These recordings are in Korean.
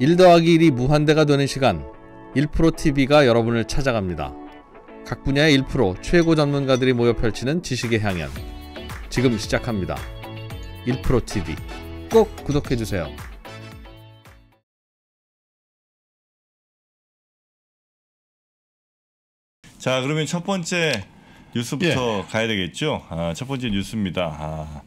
1 더하기 1이 무한대가 되는 시간 1프로TV가 여러분을 찾아갑니다. 각 분야의 1 최고 전문가들이 모여 펼치는 지식의 향연 지금 시작합니다. 1프로TV 꼭 구독해주세요. 자 그러면 첫 번째 뉴스부터 예. 가야 되겠죠? 아, 첫 번째 뉴스입니다. 아...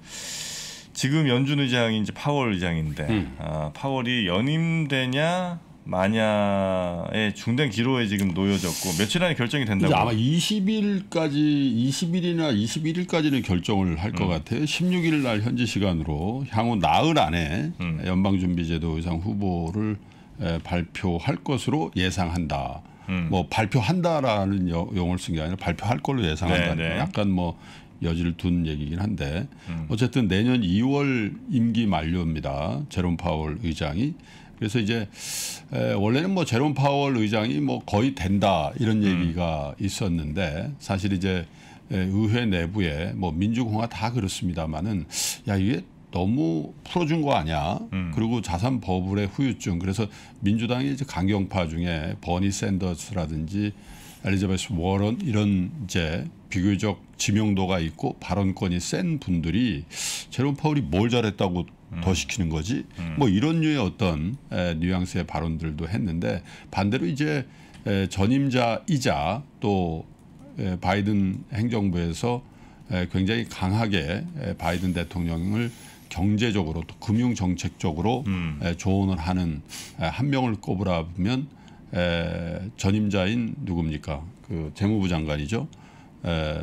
지금 연준 의장이 이제 파월 의장인데 음. 아, 파월이 연임되냐 마냐의 중대 기로에 지금 놓여졌고 며칠 안에 결정이 된다고 아마 20일까지 20일이나 21일까지는 결정을 할것 음. 같아요. 16일 날 현지 시간으로 향후 나흘 안에 음. 연방준비제도 의상 후보를 에, 발표할 것으로 예상한다. 음. 뭐 발표한다라는 용어를 쓴 게 아니라 발표할 걸로 예상한다. 네, 네. 약간 뭐 여지를 둔 얘기긴 한데 음. 어쨌든 내년 2월 임기 만료입니다. 제롬 파월 의장이 그래서 이제 에, 원래는 뭐 제롬 파월 의장이 뭐 거의 된다 이런 음. 얘기가 음. 있었는데 사실 이제 에, 의회 내부에 뭐 민주공화 다 그렇습니다만은 야 이게 너무 풀어준 거 아니야? 음. 그리고 자산 버블의 후유증 그래서 민주당이 이제 강경파 중에 버니 샌더스라든지 엘리자베스 워런 이런 이제 비교적 지명도가 있고 발언권이 센 분들이 제롬 파울이 뭘 잘했다고 음. 더 시키는 거지 음. 뭐 이런 류의 어떤 에, 뉘앙스의 발언들도 했는데 반대로 이제 에, 전임자이자 또 에, 바이든 행정부에서 에, 굉장히 강하게 에, 바이든 대통령을 경제적으로 또 금융 정책적으로 음. 에, 조언을 하는 에, 한 명을 꼽으라면 에, 전임자인 누굽니까 그 재무부 장관이죠. 에,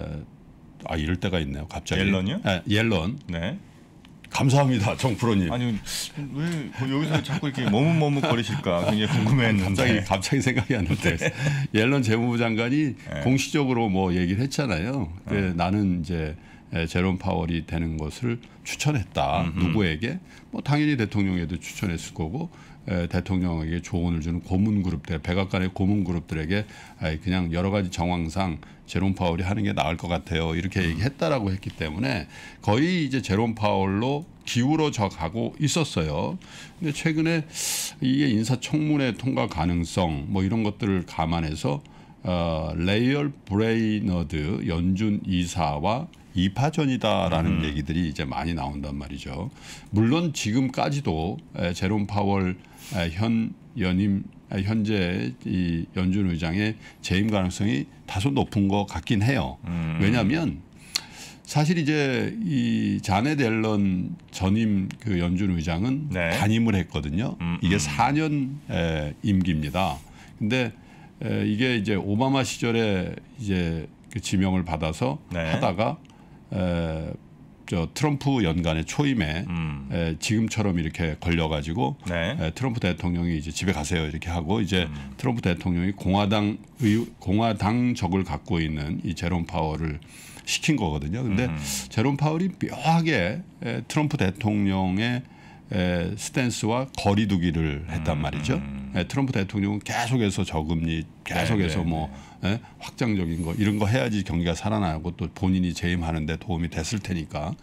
아 이럴 때가 있네요. 갑자기 옐런이요? 예, 옐런. 네. 감사합니다, 정프로님. 아니 왜 그 여기서 자꾸 이렇게 머뭇머뭇거리실까 굉장히 궁금했는데 갑자기 갑자기 생각이 안 났는데 네. 옐런 재무부 장관이 네. 공식적으로 뭐 얘기를 했잖아요. 네. 그 나는 이제 제롬 파월이 되는 것을 추천했다. 음흠. 누구에게? 뭐 당연히 대통령에도 추천했을 거고 대통령에게 조언을 주는 고문 그룹들, 백악관의 고문 그룹들에게 아, 그냥 여러 가지 정황상 제롬 파월이 하는 게 나을 것 같아요. 이렇게 음. 얘기했다라고 했기 때문에 거의 이제 제롬 파월로 기울어져 가고 있었어요. 근데 최근에 이게 인사청문회 통과 가능성 뭐 이런 것들을 감안해서 어, 레이얼 브레이너드 연준 이사와 이파전이다라는 음. 얘기들이 이제 많이 나온단 말이죠. 물론 지금까지도 제롬 파월 현 연임 현재 이 연준 의장의 재임 가능성이 다소 높은 것 같긴 해요. 음. 왜냐하면 사실 이제 이자네델런 전임 그 연준 의장은 네. 단임을 했거든요. 음음. 음. 이게 4년 임기입니다. 근데 이게 이제 오바마 시절에 이제 그 지명을 받아서 네. 하다가 에, 저 트럼프 연간의 초임에 음. 에, 지금처럼 이렇게 걸려가지고 네. 에, 트럼프 대통령이 이제 집에 가세요 이렇게 하고 이제 음. 트럼프 대통령이 공화당 의 공화당 적을 갖고 있는 이 제롬 파월을 시킨 거거든요. 근데 음. 제롬 파월이 묘하게 에, 트럼프 대통령의 에, 스탠스와 거리두기를 했단 음, 말이죠. 음, 음. 예, 트럼프 대통령은 계속해서 저금리, 계속해서 네, 네 뭐 네. 예, 확장적인 거 이런 거 해야지 경기가 살아나고 또 본인이 재임하는데 도움이 됐을 테니까.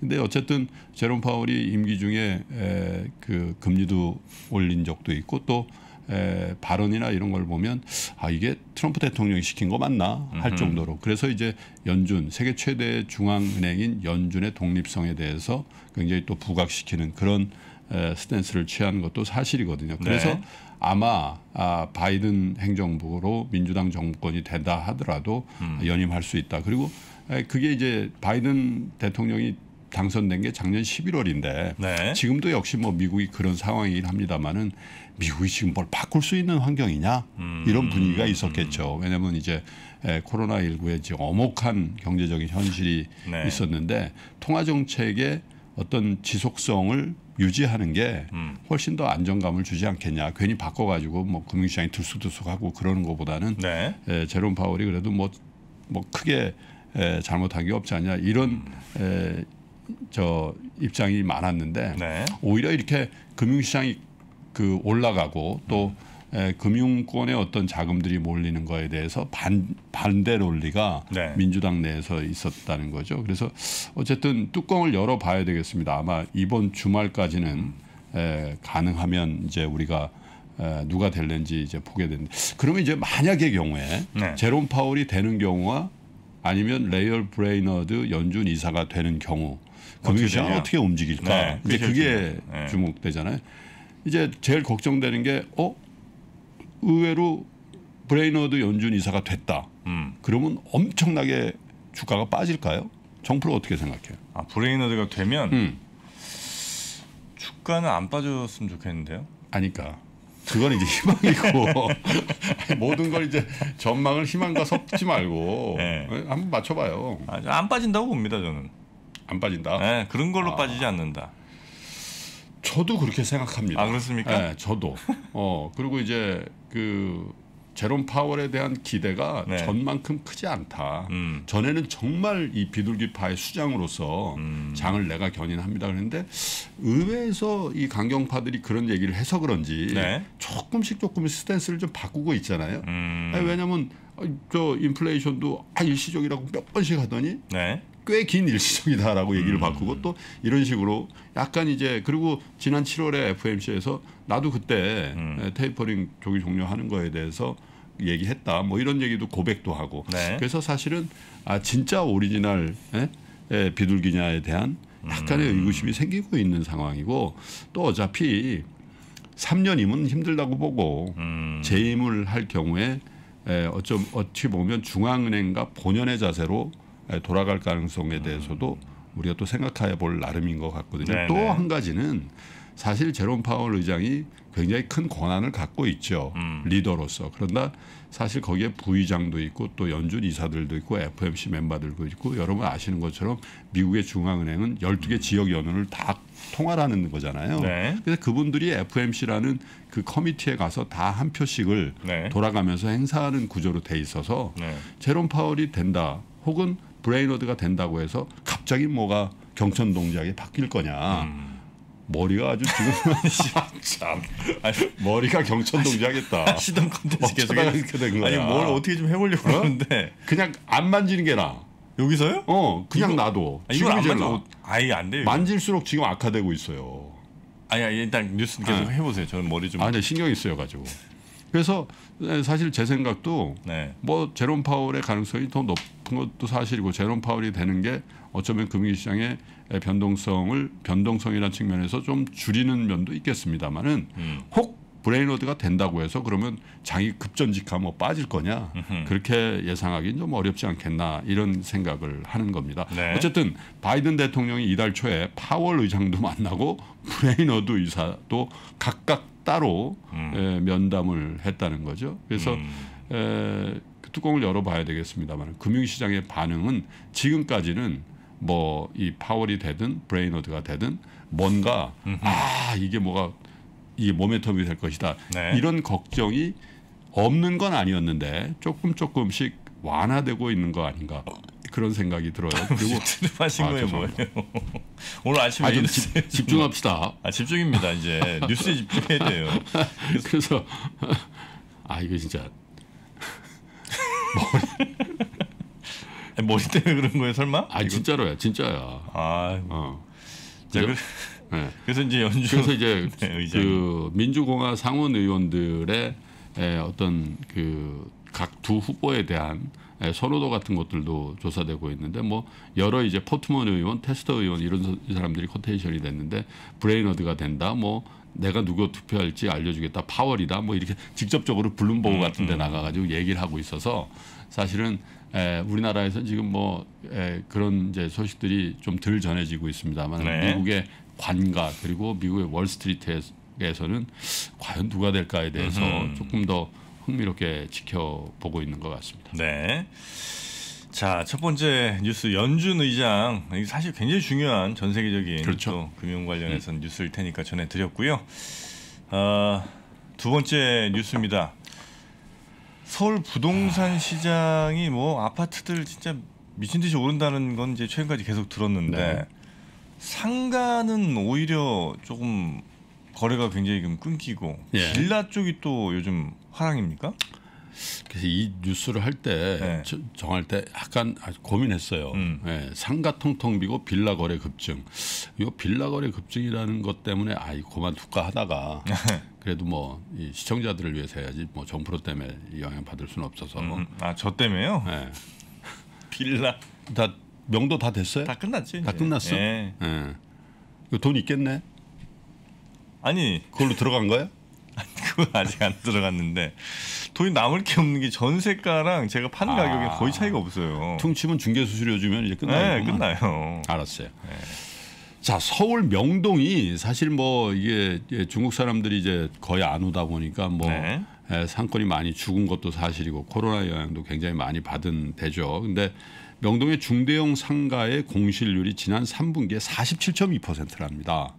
근데 어쨌든 제롬 파월이 임기 중에 에, 그 금리도 올린 적도 있고 또 에, 발언이나 이런 걸 보면 아 이게 트럼프 대통령이 시킨 거 맞나 할 정도로 그래서 이제 연준 세계 최대 중앙은행인 연준의 독립성에 대해서 굉장히 또 부각시키는 그런 에, 스탠스를 취한 것도 사실이거든요. 그래서 네. 아마 아, 바이든 행정부로 민주당 정권이 된다 하더라도 음. 연임할 수 있다. 그리고 그게 이제 바이든 대통령이 당선된 게 작년 11월인데 네. 지금도 역시 뭐 미국이 그런 상황이긴 합니다만은 미국이 지금 뭘 바꿀 수 있는 환경이냐 음. 이런 분위기가 음. 있었겠죠. 왜냐하면 이제 코로나 1 9에 지금 엄혹한 경제적인 현실이 네. 있었는데 통화 정책에 어떤 지속성을 유지하는 게 음. 훨씬 더 안정감을 주지 않겠냐. 괜히 바꿔가지고 뭐 금융시장이 들쑥들쑥하고 그러는 것보다는 네. 에, 예, 제롬 파월이 그래도 뭐뭐 뭐 크게 에, 예, 잘못한 게 없지 않냐 이런 에, 음. 예, 저 입장이 많았는데 네. 오히려 이렇게 금융시장이 그 올라가고 또 음. 에, 금융권의 어떤 자금들이 몰리는 거에 대해서 반, 반대 논리가 네. 민주당 내에서 있었다는 거죠. 그래서 어쨌든 뚜껑을 열어봐야 되겠습니다. 아마 이번 주말까지는 에, 가능하면 이제 우리가 에, 누가 될는지 이제 보게 됩니다 그러면 이제 만약의 경우에 네. 제롬 파울이 되는 경우와 아니면 레이얼 브레이너드 연준 이사가 되는 경우 금융시장 그 어 어떻게 움직일까? 네, 이제 그게 네. 주목되잖아요. 이제 제일 걱정되는 게 어? 의외로 브레이너드 연준 이사가 됐다. 음. 그러면 엄청나게 주가가 빠질까요? 정프로 어떻게 생각해요? 아 브레이너드가 되면 음. 주가는 안 빠졌으면 좋겠는데요. 아니까 그건 이제 희망이고 모든 걸 이제 전망을 희망과 섞지 말고 네. 네. 한번 맞춰봐요. 아, 안 빠진다고 봅니다 저는. 안 빠진다. 네, 그런 걸로 아. 빠지지 않는다. 저도 그렇게 생각합니다. 아 그렇습니까? 네, 저도. 어 그리고 이제 그 제롬 파월에 대한 기대가 네. 전만큼 크지 않다. 음. 전에는 정말 이 비둘기파의 수장으로서 음. 장을 내가 견인합니다. 그런데 의회에서 이 강경파들이 그런 얘기를 해서 그런지 네. 조금씩 조금씩 스탠스를 좀 바꾸고 있잖아요. 음. 왜냐하면 어, 저 인플레이션도 아 일시적이라고 몇 번씩 하더니 네. 꽤긴 일시적이다라고 얘기를 음. 바꾸고 또 이런 식으로 약간 이제 그리고 지난 7월에 FMC에서 나도 그때 음. 테이퍼링 조기 종료하는 거에 대해서 얘기했다 뭐 이런 얘기도 고백도 하고 네. 그래서 사실은 아 진짜 오리지널 에? 에, 비둘기냐에 대한 약간의 음. 의구심이 생기고 있는 상황이고 또 어차피 3년이은 힘들다고 보고 음. 재임을 할 경우에 에, 어쩜 어찌 보면 중앙은행과 본연의 자세로 예, 돌아갈 가능성에 대해서도 우리가 또 생각해 볼 나름인 것 같거든요. 네, 또한 네. 가지는 사실 제롬 파월 의장이 굉장히 큰 권한을 갖고 있죠. 음. 리더로서. 그러나 사실 거기에 부의장도 있고 또 연준 이사들도 있고 f m c 멤버들도 있고 여러분 아시는 것처럼 미국의 중앙은행은 12개 음. 지역 연원을 다 통할하는 거잖아요. 네. 그래서 그분들이 f m c 라는그 커미티에 가서 다 한 표씩을 네. 돌아가면서 행사하는 구조로 돼 있어서 네. 제롬 파월이 된다 혹은 브레인로드가 된다고 해서 갑자기 뭐가 경천 동작이 바뀔 거냐. 음. 머리가 아주 지금 참 아니, 머리가 경천 동작했다. 아, 시던 컨텐츠 계속 이렇게 된 거야. 아니 뭘 어떻게 좀 해보려고 어? 러는데 그냥 안 만지는 게 나. 여기서요? 어 그냥 이거, 놔둬. 아니, 지금 만져, 아예 안 돼요. 만질수록 지금 악화되고 있어요. 아니, 일단 뉴스 계속 아. 해보세요. 저는 머리 좀. 아, 네 신경이 쓰여 가지고. 그래서 사실 제 생각도 네. 뭐 제롬 파월의 가능성이 더 높은 것도 사실이고 제롬 파월이 되는 게 어쩌면 금융시장의 변동성을 변동성이라는 측면에서 좀 줄이는 면도 있겠습니다만은 음. 혹브레인워드가 된다고 해서 그러면 장이 급전직하 뭐 빠질 거냐 그렇게 예상하기는 좀 어렵지 않겠나 이런 생각을 하는 겁니다. 네. 어쨌든 바이든 대통령이 이달 초에 파월 의장도 만나고 브레인워드 의사도 각각 따로 음. 에, 예, 면담을 했다는 거죠. 그래서 음. 에, 그 뚜껑을 열어봐야 되겠습니다만 금융시장의 반응은 지금까지는 뭐 이 파월이 되든 브레인너드가 되든 뭔가 음흠. 아 이게 뭐가 이 모멘텀이 될 것이다 네. 이런 걱정이 없는 건 아니었는데 조금 조금씩 완화되고 있는 거 아닌가 그런 생각이 들어요. 그리고 하신 아, 거예요, 뭐예요? 오늘 아침에 아, 좀 집, 집중합시다. 아, 집중입니다. 이제 뉴스에 집중해야 돼요. 그래서, 그래서 아 이거 진짜 머리 머리 때문에 그런 거예요, 설마? 아 이거? 진짜로야, 진짜야. 아, 어. 제그래 네. 그래서 이제 연주 그래서 이제 네, 그 민주공화 상원 의원들의 에, 어떤 그 각 두 후보에 대한 예, 선호도 같은 것들도 조사되고 있는데 뭐 여러 이제 포트먼 의원, 테스터 의원 이런 사람들이 코테이션이 됐는데 브레인워드가 된다. 뭐 내가 누구 투표할지 알려주겠다. 파월이다. 뭐 이렇게 직접적으로 블룸버그 음, 같은 데 음. 나가가지고 얘기를 하고 있어서 사실은 에, 예, 우리나라에서는 지금 뭐 에, 예, 그런 이제 소식들이 좀 덜 전해지고 있습니다만 네. 미국의 관가 그리고 미국의 월스트리트에서는 과연 누가 될까에 대해서 조금 더 흥미롭게 지켜보고 있는 것 같습니다. 네. 자, 첫 번째 뉴스 연준 의장 이게 사실 굉장히 중요한 전 세계적인 그렇죠. 금융 관련해서 음. 뉴스일 테니까 전해 드렸고요. 어, 아, 두 번째 뉴스입니다. 서울 부동산 아... 시장이 뭐 아파트들 진짜 미친 듯이 오른다는 건 이제 최근까지 계속 들었는데 네. 상가는 오히려 조금 거래가 굉장히 끊기고 예. 빌라 쪽이 또 요즘 화랑입니까? 그래서 이 뉴스를 할때 네. 정할 때 약간 고민했어요. 음. 네, 상가 통통 비고 빌라 거래 급증. 요 빌라 거래 급증이라는 것 때문에 아이 고만둘까 하다가 그래도 뭐이 시청자들을 위해서 해야지 뭐 정프로 때문에 영향 받을 수는 없어서. 음. 아저 때문에요? 네. 빌라 다 명도 다 됐어요? 다 끝났지. 다 이제. 끝났어. 예. 예. 돈 있겠네. 아니 그걸로 들어간 거야? 그건 아직 안 들어갔는데 돈이 남을 게 없는 게 전세가랑 제가 판 아, 가격이 거의 차이가 없어요. 퉁치면 중개 수수료 주면 이제 끝나요. 네, 끝나요. 알았어요. 네. 자 서울 명동이 사실 뭐 이게 중국 사람들이 이제 거의 안 오다 보니까 뭐 네. 예, 상권이 많이 죽은 것도 사실이고 코로나 영향도 굉장히 많이 받은 데죠. 근데 명동의 중대형 상가의 공실률이 지난 3분기에 47.2%랍니다.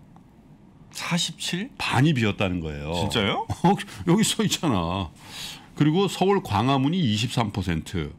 47 반이 비었다는 거예요. 진짜요? 어, 여기 써 있잖아. 그리고 서울 광화문이 23%.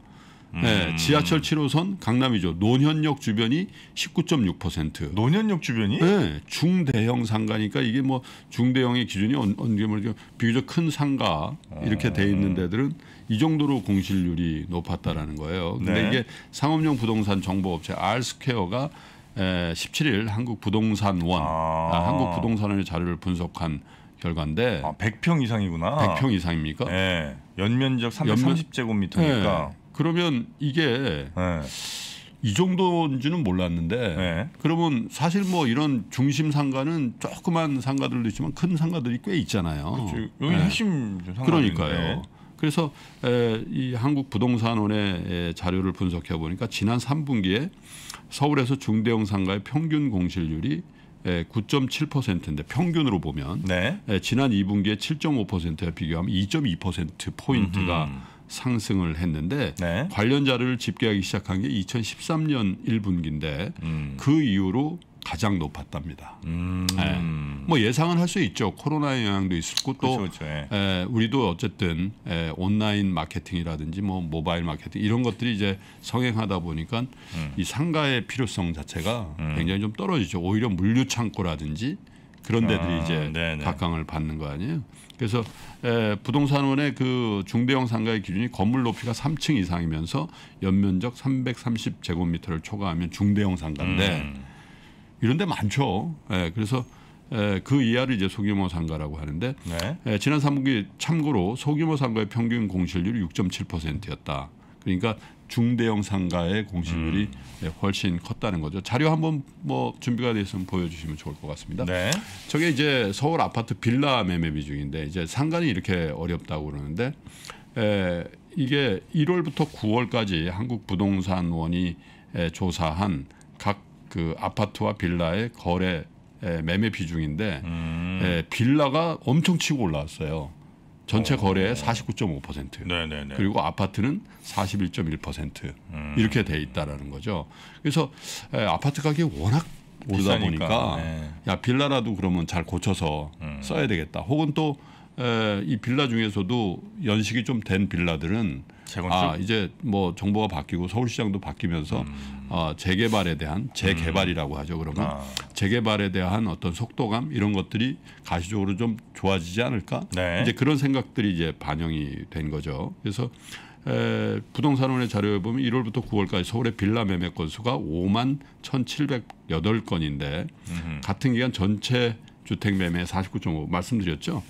음. 네, 지하철 7호선 강남이죠. 논현역 주변이 19.6%. 논현역 주변이? 네, 중대형 상가니까 이게 뭐 중대형의 기준이 언제 뭐 비교적 큰 상가 이렇게 돼 있는 음. 데들은 이 정도로 공실률이 높았다라는 거예요. 근데 네. 이게 상업용 부동산 정보업체 R스퀘어가 에, 예, 17일 한국 부동산원 아. 아, 한국 부동산원의 자료를 분석한 결과인데 아, 100평 이상이구나. 100평 이상입니까? 네. 연면적 330제곱미터니까. 네. 예. 그러면 이게 네. 이 정도인지는 몰랐는데 네. 그러면 사실 뭐 이런 중심 상가는 조그만 상가들도 있지만 큰 상가들이 꽤 있잖아요. 그렇죠. 여기 네. 핵심 상가 그러니까요. 그래서 에, 이 한국 부동산원의 에, 자료를 분석해 보니까 지난 3분기에 서울에서 중대형 상가의 평균 공실률이 9.7%인데 예, 평균으로 보면 네. 예, 지난 2분기에 7.5%와 비교하면 2.2% 포인트가 상승을 했는데 네. 관련 자료를 집계하기 시작한 게 2013년 1분기인데 음. 그 이후로 가장 높았답니다. 음. 예. 뭐 예상은 할 수 있죠. 코로나의 영향도 있었고 또 그렇죠, 그렇죠. 예. 에, 예, 우리도 어쨌든 에, 예, 온라인 마케팅이라든지 뭐 모바일 마케팅 이런 것들이 이제 성행하다 보니까 음. 이 상가의 필요성 자체가 음. 굉장히 좀 떨어지죠. 오히려 물류 창고라든지 그런 데들이 아, 이제 네네. 네. 각광을 받는 거 아니에요. 그래서 에, 예, 부동산원의 그 중대형 상가의 기준이 건물 높이가 3층 이상이면서 연면적 330제곱미터를 초과하면 중대형 상가인데. 음. 이런 데 많죠. 예, 그래서 에, 예, 그 이하를 이제 소규모 상가라고 하는데 네. 에, 예, 지난 3분기 참고로 소규모 상가의 평균 공실률이 6.7%였다. 그러니까 중대형 상가의 공실률이 음. 예, 훨씬 컸다는 거죠. 자료 한번 뭐 준비가 돼 있으면 보여주시면 좋을 것 같습니다. 네. 저게 이제 서울 아파트 빌라 매매 비중인데 이제 상가는 이렇게 어렵다고 그러는데 에, 이게 1월부터 9월까지 한국 부동산원이 조사한 그 아파트와 빌라의 거래 에, 매매 비중인데 음. 예, 빌라가 엄청 치고 올라왔어요. 전체 어. 오. 거래의 49.5% 네네네. 그리고 아파트는 41.1% 음. 이렇게 돼 있다라는 거죠. 그래서 에, 아파트 가격이 워낙 오르다 보니까 네. 야 빌라라도 그러면 잘 고쳐서 음. 써야 되겠다. 혹은 또 에, 예, 이 빌라 중에서도 연식이 좀 된 빌라들은 재건축? 아 이제 뭐 정보가 바뀌고 서울시장도 바뀌면서 음. 어, 재개발에 대한 재개발이라고 음. 하죠. 그러면 음. 아. 재개발에 대한 어떤 속도감 이런 것들이 가시적으로 좀 좋아지지 않을까? 네. 이제 그런 생각들이 이제 반영이 된 거죠. 그래서 에, 부동산원의 자료에 보면 1월부터 9월까지 서울의 빌라 매매 건수가 5만 1,708건인데 음 같은 기간 전체 주택 매매 49.5 말씀드렸죠.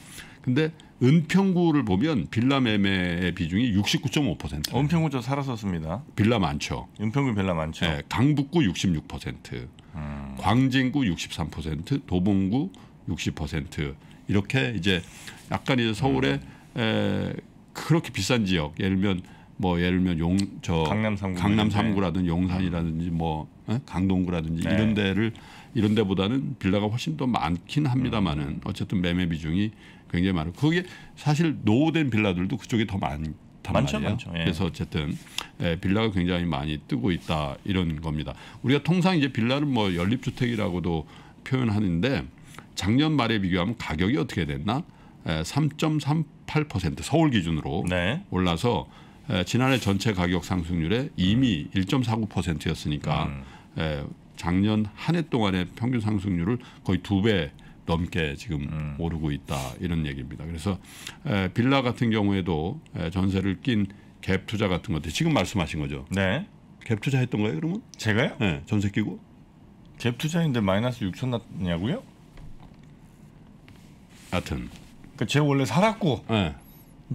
근데 은평구를 보면 빌라 매매의 비중이 69.5%. 은평구 저 살았었습니다. 빌라 많죠. 은평구 빌라 많죠. 네, 강북구 66%, 음. 광진구 63%, 도봉구 60% 이렇게 이제 약간 이제 서울에 음. 에, 그렇게 비싼 지역 예를 들면 뭐 예를 들면 용 저 강남 3구라든지 용산이라든지 뭐 에? 예? 강동구라든지 네. 이런 데를 이런 데보다는 빌라가 훨씬 더 많긴 합니다만은 음. 어쨌든 매매 비중이 굉장히 많고 아 그게 사실 노후된 빌라들도 그쪽이 더 많단 많죠, 말이에요. 많죠. 예. 그래서 어쨌든 예, 빌라가 굉장히 많이 뜨고 있다 이런 겁니다. 우리가 통상 이제 빌라를 뭐 연립주택이라고도 표현하는데 작년 말에 비교하면 가격이 어떻게 됐나? 3.38% 예, 서울 기준으로 네. 올라서 지난해 전체 가격 상승률에 이미 1.49%였으니까 음. 예, 작년 한 해 동안의 평균 상승률을 거의 두 배 넘게 지금 음. 오르고 있다 이런 얘기입니다. 그래서 에, 빌라 같은 경우에도 에, 전세를 낀 갭 투자 같은 것들 지금 말씀하신 거죠. 네. 갭 투자했던 거예요, 그러면? 제가요? 네, 전세 끼고. 갭 투자인데 마이너스 6천 났냐고요? 하여튼. 그러니까 제가 원래 살았고 네.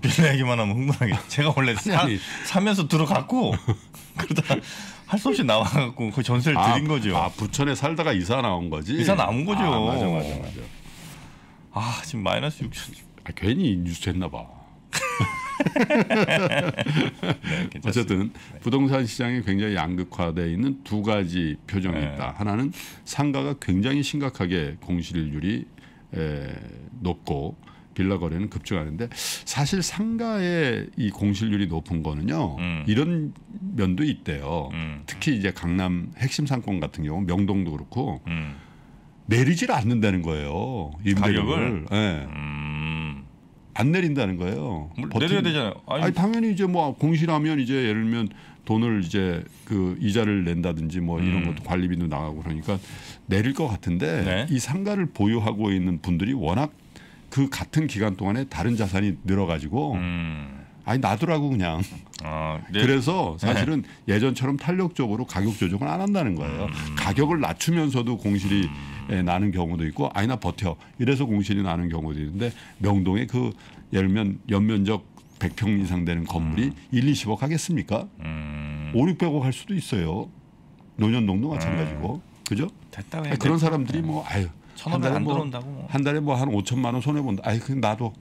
빌라 얘기만 하면 흥분하게. 제가 원래 사, 사면서 들어갔고 그러다 할 수 없이 나와갖고 그 전세를 아, 드린 거죠. 아 부천에 살다가 이사 나온 거지. 이사 나온 거죠. 아, 맞아 맞아 맞아. 아 지금 마이너스 6천. 아, 괜히 뉴스 했나 봐. 네, 어쨌든 네. 부동산 시장이 굉장히 양극화되어 있는 두 가지 표정이 네. 있다. 하나는 상가가 굉장히 심각하게 공실률이 에, 높고 빌라 거래는 급증하는데 사실 상가의 이 공실률이 높은 거는요 음. 이런 면도 있대요. 음. 특히 이제 강남 핵심 상권 같은 경우 명동도 그렇고 음. 내리질 않는다는 거예요 임 가격을. 네. 안 내린다는 거예요. 버튼, 내려야 되잖아요. 아니, 아니, 당연히 이제 뭐 공실하면 이제 예를 들면 돈을 이제 그 이자를 낸다든지 뭐 이런 음. 것도 관리비도 나가고 그러니까 내릴 것 같은데 네. 이 상가를 보유하고 있는 분들이 워낙 그 같은 기간 동안에 다른 자산이 늘어가지고 음. 아니 나더라고 그냥. 아, 네. 그래서 네. 사실은 네. 예전처럼 탄력적으로 가격 조정을 안 한다는 거예요. 음. 가격을 낮추면서도 공실이 음. 예, 나는 경우도 있고 아니 나 버텨 이래서 공실이 나는 경우도 있는데 명동에 그 예를 들면 연면적 100평 이상 되는 건물이 음. 1, 20억 하겠습니까? 음. 5, 600억 할 수도 있어요. 노년동도 마찬가지고. 음. 그죠? 됐다, 아니, 그런 사람들이 네. 뭐 아유 한 달에 안 뭐, 들어온다고 뭐. 한 달에 뭐한 5천만 원 손해 본다. 아이 그 나도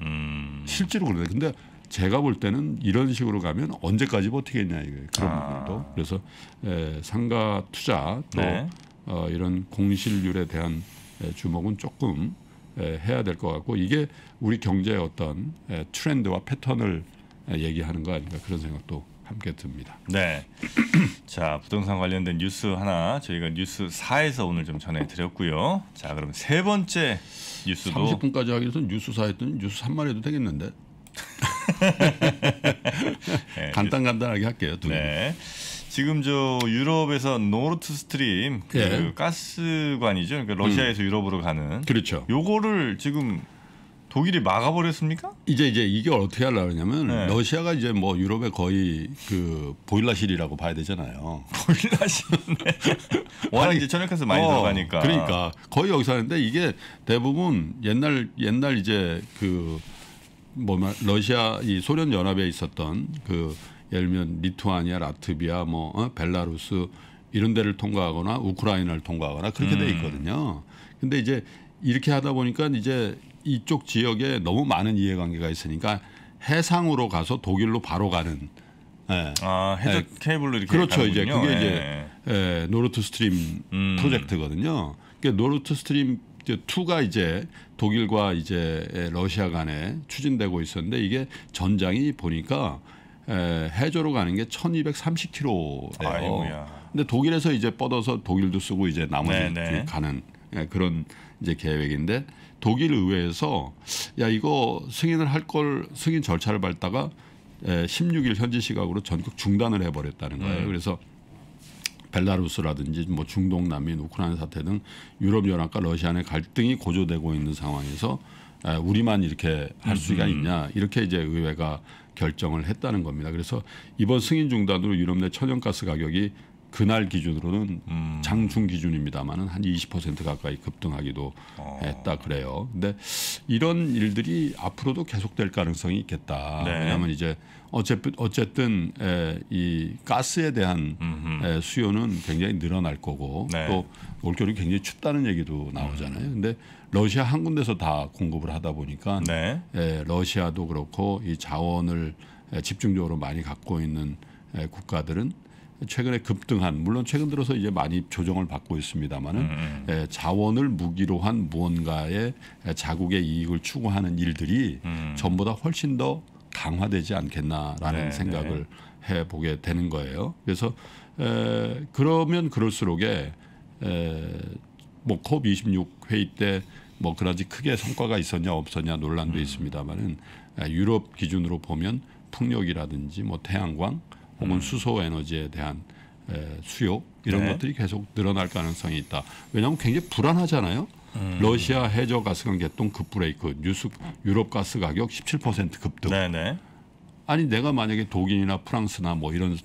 음. 실제로 그러네. 근데 제가 볼 때는 이런 식으로 가면 언제까지 버티겠냐 이거예요. 그런 아. 부분도 그래서 에, 상가 투자 또 네. 어, 이런 공실률에 대한 에, 주목은 조금 에, 해야 될 것 같고 이게 우리 경제의 어떤 에, 트렌드와 패턴을 에, 얘기하는 거 아닌가 그런 생각도 함께 듭니다. 네. 자 부동산 관련된 뉴스 하나 저희가 뉴스 4에서 오늘 좀 전해드렸고요. 자 그럼 세 번째 뉴스도 30분까지 하기 로해서 뉴스 4 했더니 뉴스 3만 해도 되겠는데. 네, 간단 간단하게 할게요. 두 네. 지금 저 유럽에서 노르트 스트림 그 예. 가스관이죠. 그러니까 러시아에서 음. 유럽으로 가는. 그렇죠. 요거를 지금 독일이 막아버렸습니까? 이제 이제 이게 어떻게 하려고 하냐면 네. 러시아가 이제 뭐 유럽의 거의 그 보일러실이라고 봐야 되잖아요. 보일러실 워낙 이제 전역해서 많이 어, 들어가니까. 그러니까 거의 여기서 하는데 이게 대부분 옛날 옛날 이제 그뭐 러시아 이 소련 연합에 있었던 그 예를 들면 리투아니아, 라트비아, 뭐 어? 벨라루스 이런 데를 통과하거나 우크라이나를 통과하거나 그렇게 음. 돼 있거든요. 근데 이제 이렇게 하다 보니까 이제 이쪽 지역에 너무 많은 이해관계가 있으니까 해상으로 가서 독일로 바로 가는 예. 아 해적 예. 케이블로 이렇게 그렇죠 가는군요. 이제 그게 이제 예, 예. 예, 노르트 스트림 음. 프로젝트거든요. 그러니까 노르트 스트림 2가 이제 독일과 이제 러시아 간에 추진되고 있었는데 이게 전장이 보니까 에, 해저로 가는 게 1,230km예요. 근데 독일에서 이제 뻗어서 독일도 쓰고 이제 나머지 네, 네. 가는 예, 그런 이제 계획인데 독일 의회에서 야 이거 승인을 할 걸 승인 절차를 밟다가 16일 현지 시각으로 전국 중단을 해버렸다는 거예요. 네. 그래서 벨라루스라든지 뭐 중동 남민 우크라이나 사태 등 유럽 연합과 러시아 의 갈등이 고조되고 있는 상황에서 우리만 이렇게 할 음, 수가 음. 있냐 이렇게 이제 의회가 결정을 했다는 겁니다. 그래서 이번 승인 중단으로 유럽 내 천연가스 가격이 그날 기준으로는 음. 장중 기준입니다만은 한 20% 가까이 급등하기도 어. 했다 그래요. 근데 이런 일들이 앞으로도 계속될 가능성이 있겠다. 네. 왜냐하면 이제 어쨌든 어쨌든 에, 이 가스에 대한 에, 수요는 굉장히 늘어날 거고 네. 또 올겨울이 굉장히 춥다는 얘기도 나오잖아요. 음. 근데 러시아 한 군데서 다 공급을 하다 보니까 네. 에, 러시아도 그렇고 이 자원을 에, 집중적으로 많이 갖고 있는 에, 국가들은 최근에 급등한 물론 최근 들어서 이제 많이 조정을 받고 있습니다만은 음. 음. 예, 자원을 무기로 한 무언가의 자국의 이익을 추구하는 일들이 음. 전보다 훨씬 더 강화되지 않겠나라는 네, 생각을 네. 해보게 되는 거예요. 그래서 에, 그러면 그럴수록에 에, 뭐 COP26 회의 때 뭐 그다지 크게 성과가 있었냐 없었냐 논란도 음. 있습니다만은 유럽 기준으로 보면 풍력이라든지 뭐 태양광 혹은 수소 에너지에 대한 수요 이런 네. 것들이 계속 늘어날 가능성이 있다. 왜냐하면 굉장히 불안하잖아요. 음. 러시아 해저 가스관 개통 급브레이크, 뉴스 유럽 가스 가격 17% 급등. 네네. 아니 내가 만약에 독일이나 프랑스나 뭐 이런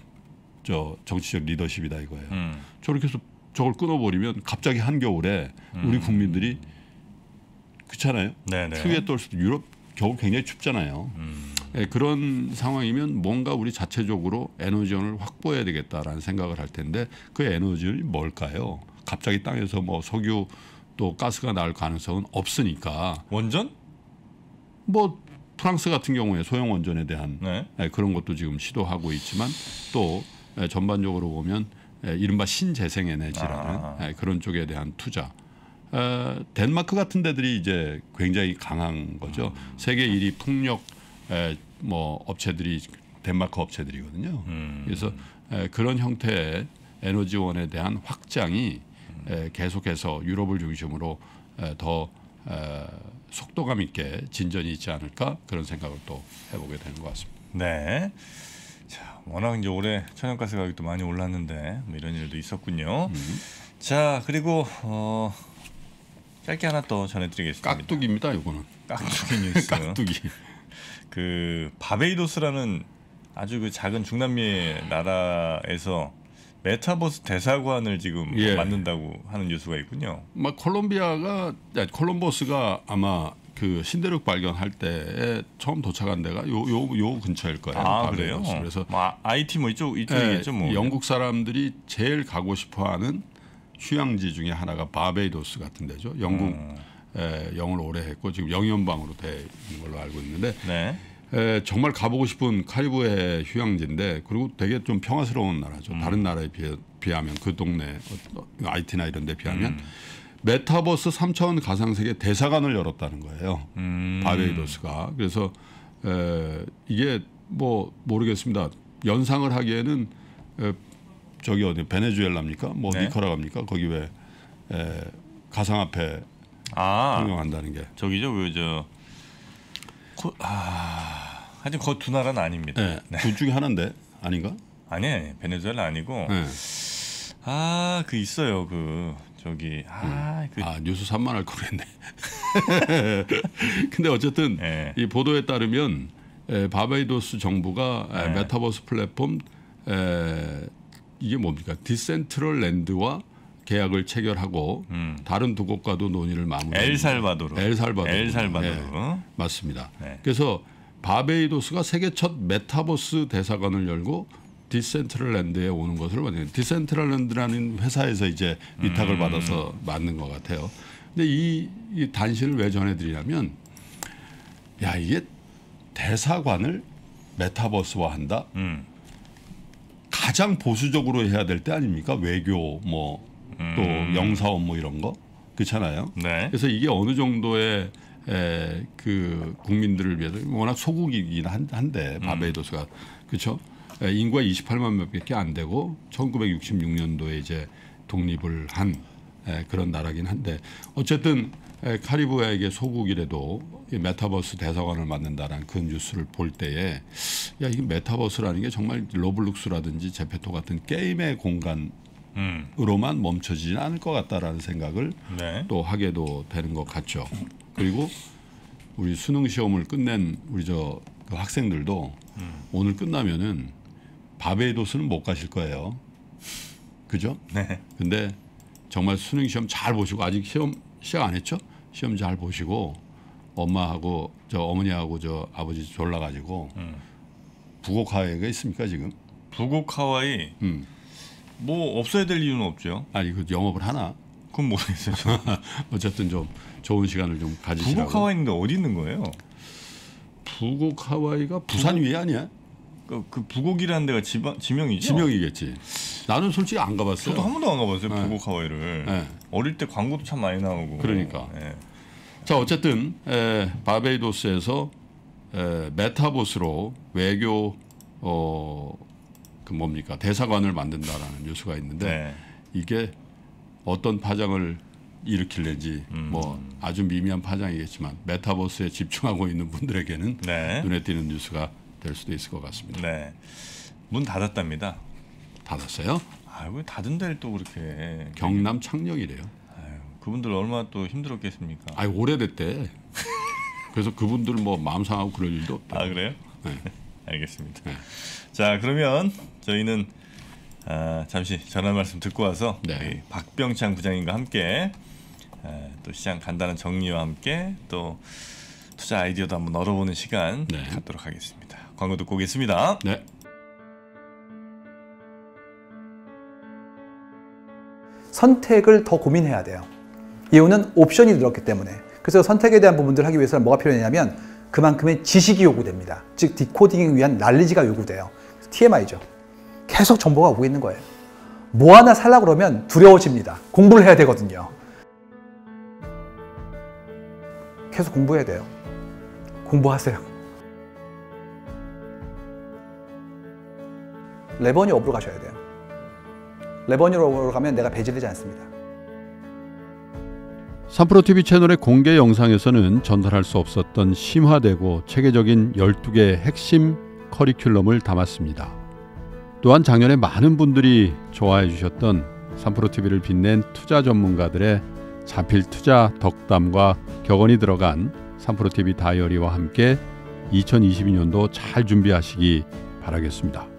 저 정치적 리더십이다 이거예요. 음. 저렇게 해서 저걸 끊어버리면 갑자기 한겨울에 음. 우리 국민들이 그렇잖아요. 네네. 추위에 떨 수도 유럽 겨우 굉장히 춥잖아요. 음. 예, 그런 상황이면 뭔가 우리 자체적으로 에너지원을 확보해야 되겠다라는 생각을 할 텐데 그 에너지는 뭘까요? 갑자기 땅에서 뭐 석유 또 가스가 나올 가능성은 없으니까 원전? 뭐 프랑스 같은 경우에 소형 원전에 대한 네. 예, 그런 것도 지금 시도하고 있지만 또 예, 전반적으로 보면 이른바 신재생 에너지라는 아. 그런 쪽에 대한 투자 어, 덴마크 같은 데들이 이제 굉장히 강한 거죠. 아. 세계 1위 풍력 뭐 업체들이 덴마크 업체들이거든요. 음. 그래서 그런 형태의 에너지원에 대한 확장이 음. 계속해서 유럽을 중심으로 더 속도감 있게 진전이 있지 않을까 그런 생각을 또 해보게 되는 것 같습니다. 네. 자, 워낙 이제 올해 천연가스 가격도 많이 올랐는데 뭐 이런 일도 있었군요. 음. 자, 그리고 어, 짧게 하나 또 전해드리겠습니다. 깍두기입니다, 이거는. 깍두기 뉴스. 깍두기. 그 바베이도스라는 아주 그 작은 중남미의 나라에서 메타버스 대사관을 지금 예. 만든다고 하는 뉴스가 있군요. 막 콜롬비아가 야, 콜럼버스가 아마 그 신대륙 발견할 때 처음 도착한 데가 요요요 근처일 거예요. 아 그래요? 그래서 뭐, 아, IT 뭐 이쪽 이쪽이겠죠 예, 뭐. 영국 사람들이 제일 가고 싶어하는 휴양지 중에 하나가 바베이도스 같은 데죠. 영국 음. 에, 예, 영을 오래 했고 지금 영연방으로 돼 있는 걸로 알고 있는데 네. 에, 예, 정말 가보고 싶은 카리브해 휴양지인데 그리고 되게 좀 평화스러운 나라죠. 음. 다른 나라에 비해, 하면그 동네 어, 어, 아이티나 이런 데 비하면 음. 메타버스 3차원 가상세계 대사관을 열었다는 거예요. 음. 바베이도스가. 그래서 에, 예, 이게 뭐 모르겠습니다. 연상을 하기에는 에, 저기 어디 베네수엘라입니까? 뭐 네. 니카라갑니까? 거기 왜 에, 가상화폐 아, 통용한다는 게 저기죠 그저 코, 아, 하여튼 그두 나라는 아닙니다. 네, 네. 둘 중에 하나인데 아닌가? 아니 베네수엘라 아니고 네. 아그 있어요 그 저기 아, 음. 그 아 뉴스 산만할 거랬네. 근데 어쨌든 네. 이 보도에 따르면 에, 바베이도스 정부가 네. 메타버스 플랫폼 에, 이게 뭡니까 디센트럴 랜드와 계약을 체결하고 음. 다른 두 곳과도 논의를 마무리. 엘살바도르. 엘살바도르. 엘살바도르. 네, 맞습니다. 네. 그래서 바베이도스가 세계 첫 메타버스 대사관을 열고 디센트럴랜드에 오는 것을 완전 디센트럴랜드라는 회사에서 이제 위탁을 음. 받아서 맡는 것 같아요. 근데 이, 이 단신을 왜 전해드리냐면 야 이게 대사관을 메타버스화한다. 음. 가장 보수적으로 해야 될 때 아닙니까 외교 뭐 음. 또 영사 업무 이런 거 그렇잖아요. 네. 그래서 이게 어느 정도의 에, 그 국민들을 위해서 워낙 소국이긴 한데 음. 바베이도스가 그렇죠. 인구가 28만 명밖에 안 되고 1966년도에 이제 독립을 한 에, 그런 나라긴 한데 어쨌든 에, 카리브에게 해 소국이라도 이 메타버스 대사관을 만든다라는 그 뉴스를 볼 때에 야이 메타버스라는 게 정말 로블룩스라든지 제페토 같은 게임의 공간 으로만 멈춰지지 않을 것 같다라는 생각을 네. 또 하게도 되는 것 같죠. 그리고 우리 수능 시험을 끝낸 우리 저 그 학생들도 음. 오늘 끝나면은 밥의 도스는못 가실 거예요. 그죠? 네. 근데 정말 수능 시험 잘 보시고 아직 시험 시작 안 했죠? 시험 잘 보시고 엄마하고 저 어머니하고 저 아버지 졸라 가지고 음. 부곡 하와이가 있습니까 지금? 북곡카와이 음. 뭐 없어야 될 이유는 없죠. 아니 그 영업을 하나? 그건 모르겠어요. 어쨌든 좀 좋은 시간을 좀 가지시라고. 북극 하와이인데 어디 있는 거예요? 북극 하와이가 부산 위에 아니야? 그, 그 북옥이라는 데가 지방, 지명이죠? 지명이겠지. 나는 솔직히 안 가봤어요. 저도 한 번도 안 가봤어요. 네. 북옥 하와이를. 네. 어릴 때 광고도 참 많이 나오고. 그러니까. 네. 자 어쨌든 에, 바베이도스에서 에, 메타버스로 외교 어, 그 뭡니까 대사관을 만든다라는 뉴스가 있는데 네. 이게 어떤 파장을 일으킬는지 음. 뭐 아주 미미한 파장이겠지만 메타버스에 집중하고 있는 분들에게는 네. 눈에 띄는 뉴스가 될 수도 있을 것 같습니다. 네. 문 닫았답니다. 닫았어요? 아왜 닫은 데를 또 그렇게 경남 창녕이래요. 그분들 얼마나 또 힘들었겠습니까? 아 오래됐대. 그래서 그분들 뭐 마음 상하고 그럴 일도 없다. 아 그래요? 네. 알겠습니다. 네. 자 그러면 저희는 아, 잠시 전화 말씀 듣고 와서 네. 박병창 부장님과 함께 아, 또 시장 간단한 정리와 함께 또 투자 아이디어도 한번 얻어보는 시간 네. 갖도록 하겠습니다. 광고 듣고 오겠습니다. 네. 선택을 더 고민해야 돼요. 이유는 옵션이 늘었기 때문에. 그래서 선택에 대한 부분들을 하기 위해서는 뭐가 필요하냐면 그만큼의 지식이 요구됩니다. 즉 디코딩을 위한 난리지가 요구돼요. TMI죠. 계속 정보가 오고 있는 거예요. 뭐 하나 살라 그러면 두려워집니다. 공부를 해야 되거든요. 계속 공부해야 돼요. 공부하세요. 레버니 업으로 가셔야 돼요. 레버니 업으로 가면 내가 배제되지 않습니다. 3프로TV 채널의 공개 영상에서는 전달할 수 없었던 심화되고 체계적인 12개의 핵심 커리큘럼을 담았습니다. 또한 작년에 많은 분들이 좋아해 주셨던 삼프로 TV를 빛낸 투자 전문가들의 자필 투자 덕담과 격언이 들어간 삼프로 TV 다이어리와 함께 2022년도 잘 준비하시기 바라겠습니다.